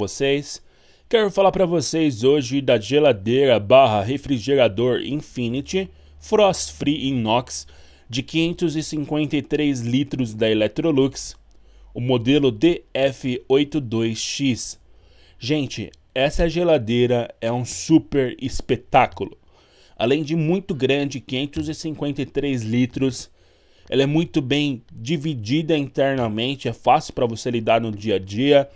vocês? Quero falar para vocês hoje da geladeira barra refrigerador Infinity Frost Free Inox de 553 litros da Electrolux, o modelo DF82X. Gente, essa geladeira é um super espetáculo. Além de muito grande, 553 litros, ela é muito bem dividida internamente, é fácil para você lidar no dia a dia.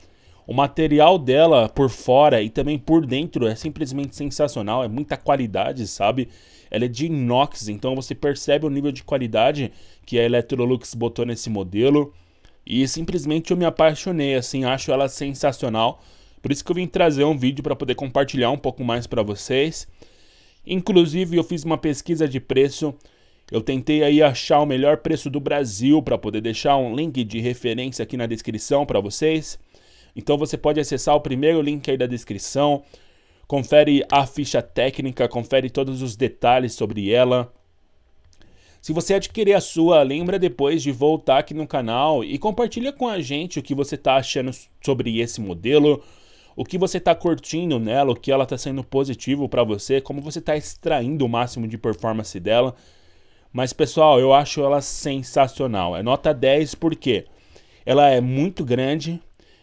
O material dela por fora e também por dentro é simplesmente sensacional, é muita qualidade, sabe? Ela é de inox, então você percebe o nível de qualidade que a Electrolux botou nesse modelo. E simplesmente eu me apaixonei, assim, acho ela sensacional. Por isso que eu vim trazer um vídeo para poder compartilhar um pouco mais para vocês. Inclusive, eu fiz uma pesquisa de preço. Eu tentei aí achar o melhor preço do Brasil para poder deixar um link de referência aqui na descrição para vocês. Então você pode acessar o primeiro link aí da descrição, confere a ficha técnica, confere todos os detalhes sobre ela. Se você adquirir a sua, lembra depois de voltar aqui no canal e compartilha com a gente o que você está achando sobre esse modelo, o que você está curtindo nela, o que ela está sendo positivo para você, como você está extraindo o máximo de performance dela. Mas pessoal, eu acho ela sensacional. É nota 10 porque ela é muito grande,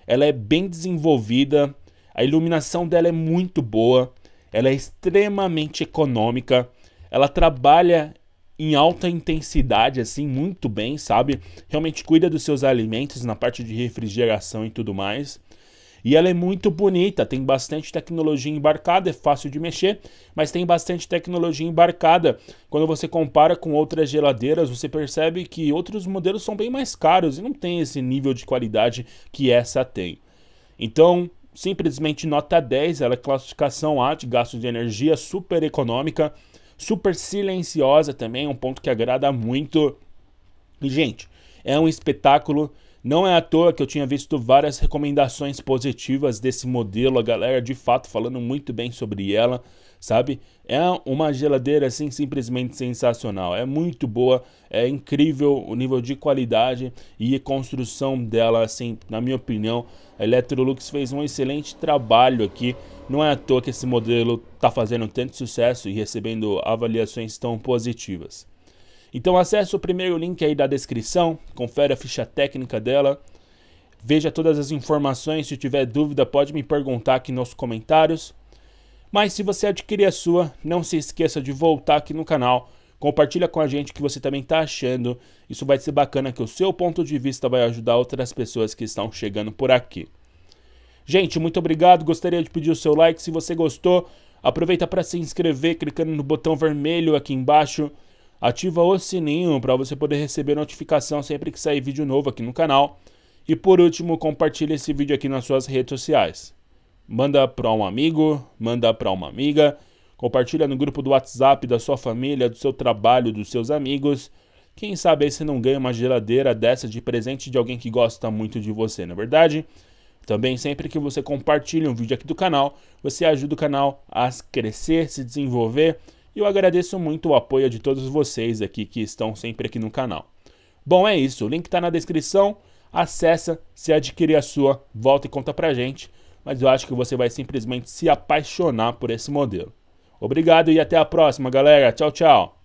ela é bem desenvolvida, a iluminação dela é muito boa, ela é extremamente econômica, ela trabalha em alta intensidade, assim, muito bem, sabe? Realmente cuida dos seus alimentos na parte de refrigeração e tudo mais. E ela é muito bonita, tem bastante tecnologia embarcada, é fácil de mexer, mas tem bastante tecnologia embarcada. Quando você compara com outras geladeiras, você percebe que outros modelos são bem mais caros e não tem esse nível de qualidade que essa tem. Então, simplesmente nota 10, ela é classificação A de gasto de energia, super econômica, super silenciosa também, é um ponto que agrada muito. E, gente, é um espetáculo não é à toa que eu tinha visto várias recomendações positivas desse modelo, a galera de fato falando muito bem sobre ela, sabe? É uma geladeira assim simplesmente sensacional, é muito boa, é incrível o nível de qualidade e construção dela, assim, na minha opinião, a Electrolux fez um excelente trabalho aqui. Não é à toa que esse modelo está fazendo tanto sucesso e recebendo avaliações tão positivas. Então acesse o primeiro link aí da descrição, confere a ficha técnica dela, veja todas as informações, se tiver dúvida pode me perguntar aqui nos comentários. Mas se você adquirir a sua, não se esqueça de voltar aqui no canal, compartilha com a gente o que você também está achando, isso vai ser bacana que o seu ponto de vista vai ajudar outras pessoas que estão chegando por aqui. Gente, muito obrigado, gostaria de pedir o seu like se você gostou, aproveita para se inscrever clicando no botão vermelho aqui embaixo, ativa o sininho para você poder receber notificação sempre que sair vídeo novo aqui no canal. E por último, compartilhe esse vídeo aqui nas suas redes sociais. Manda para um amigo, manda para uma amiga, compartilha no grupo do WhatsApp da sua família, do seu trabalho, dos seus amigos. Quem sabe aí você não ganha uma geladeira dessa de presente de alguém que gosta muito de você, na é verdade? Também sempre que você compartilha um vídeo aqui do canal, você ajuda o canal a crescer, se desenvolver e eu agradeço muito o apoio de todos vocês aqui que estão sempre aqui no canal. Bom, é isso. O link está na descrição. Acessa, se adquirir a sua, volta e conta pra gente. Mas eu acho que você vai simplesmente se apaixonar por esse modelo. Obrigado e até a próxima, galera. Tchau, tchau.